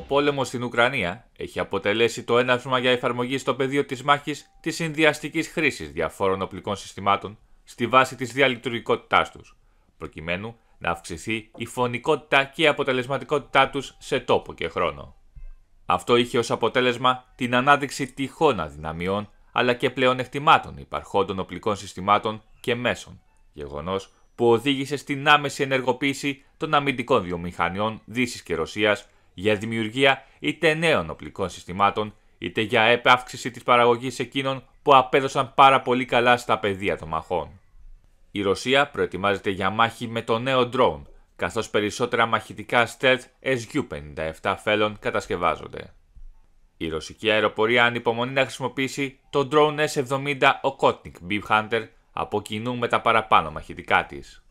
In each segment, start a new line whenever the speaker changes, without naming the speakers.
Ο πόλεμος στην Ουκρανία έχει αποτελέσει το έναυσμα για εφαρμογή στο πεδίο της μάχης της συνδυαστικής χρήσης διαφόρων οπλικών συστημάτων στη βάση της διαλειτουργικότητάς τους, προκειμένου να αυξηθεί η φωνικότητα και η αποτελεσματικότητά τους σε τόπο και χρόνο. Αυτό είχε ως αποτέλεσμα την ανάδειξη τυχών αδυναμιών αλλά και πλεονεκτημάτων υπαρχόντων οπλικών συστημάτων και μέσων, γεγονός που οδήγησε στην άμεση ενεργοποίηση των αμυντικών βιομηχανιών Δύσης και Ρωσίας για δημιουργία είτε νέων οπλικών συστημάτων, είτε για επαύξηση της παραγωγής εκείνων που απέδωσαν πάρα πολύ καλά στα πεδία των μαχών. Η Ρωσία προετοιμάζεται για μάχη με το νέο drone, καθώς περισσότερα μαχητικά stealth SU-57 φέλων κατασκευάζονται. Η ρωσική αεροπορία ανυπομονεί να χρησιμοποιήσει το drone S-70 Okotnik Beef Hunter από κοινού με τα παραπάνω μαχητικά της.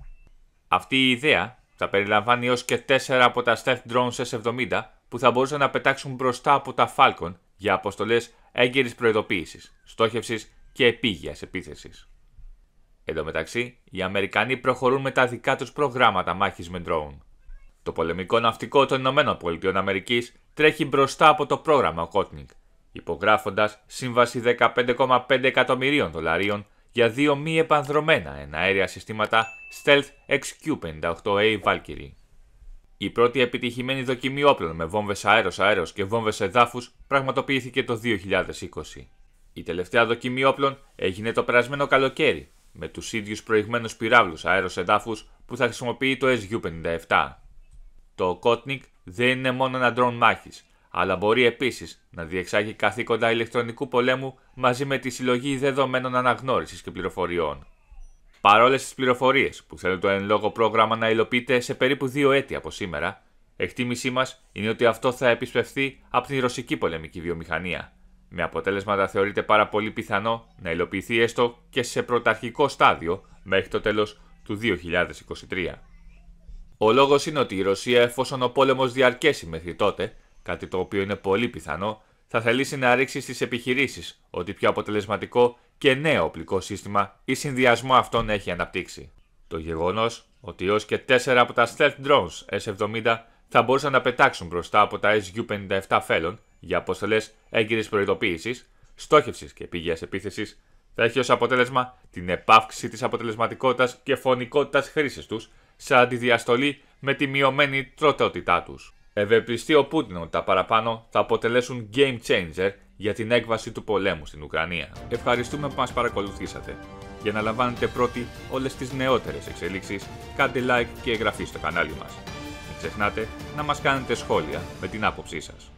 Αυτή η ιδέα θα περιλαμβάνει έως και 4 από τα stealth drones S-70 που θα μπορούσαν να πετάξουν μπροστά από τα Falcon για αποστολές έγκαιρης προειδοποίησης, στόχευσης και επίγειας επίθεσης. Εν τω μεταξύ, οι Αμερικανοί προχωρούν με τα δικά τους προγράμματα μάχης με drone. Το πολεμικό ναυτικό των ΗΠΑ τρέχει μπροστά από το πρόγραμμα Kotnik, υπογράφοντας σύμβαση 15,5 εκατομμυρίων δολαρίων για δύο μη επανδρομένα εναέρια συστήματα Stealth XQ-58A Valkyrie. Η πρώτη επιτυχημένη δοκιμή όπλων με βόμβες αέρος-αέρος και βόμβες εδάφους πραγματοποιήθηκε το 2020. Η τελευταία δοκιμή όπλων έγινε το περασμένο καλοκαίρι με τους ίδιους προηγμένους πυράβλους αέρος-εδάφους που θα χρησιμοποιεί το SU-57. Το Kotnik δεν είναι μόνο ένα ντρόν μάχης, αλλά μπορεί επίσης να διεξάγει καθήκοντα ηλεκτρονικού πολέμου μαζί με τη συλλογή δεδομένων αναγνώρισης και πληροφοριών. Παρόλες τις πληροφορίες που θέλει το εν λόγω πρόγραμμα να υλοποιείται σε περίπου δύο έτη από σήμερα, εκτίμησή μας είναι ότι αυτό θα επισπευθεί από την ρωσική πολεμική βιομηχανία. Με αποτέλεσμα να θεωρείται πάρα πολύ πιθανό να υλοποιηθεί έστω και σε πρωταρχικό στάδιο μέχρι το τέλος του 2023. Ο λόγος είναι ότι η Ρωσία, εφόσον ο πόλεμος διαρκέσει μέχρι τότε, κάτι το οποίο είναι πολύ πιθανό, θα θελήσει να ρίξει στις επιχειρήσεις ότι πιο αποτελεσματικό και νέο οπλικό σύστημα ή συνδυασμό αυτών έχει αναπτύξει. Το γεγονός ότι έως και 4 από τα stealth drones S-70 θα μπορούσαν να πετάξουν μπροστά από τα SU-57 Felon για αποστολές έγκυρης προειδοποίησης, στόχευσης και πηγές επίθεσης, θα έχει ως αποτέλεσμα την επάυξη της αποτελεσματικότητας και φωνικότητας χρήσης τους σε αντιδιαστολή με τη μειωμένη τροτεότητά τους. Ευεπιστεί ο Πούτιν ότι τα παραπάνω θα αποτελέσουν game changer για την έκβαση του πολέμου στην Ουκρανία. Ευχαριστούμε που μας παρακολουθήσατε. Για να λαμβάνετε πρώτοι όλες τις νεότερες εξελίξεις, κάντε like και εγγραφή στο κανάλι μας. Μην ξεχνάτε να μας κάνετε σχόλια με την άποψή σας.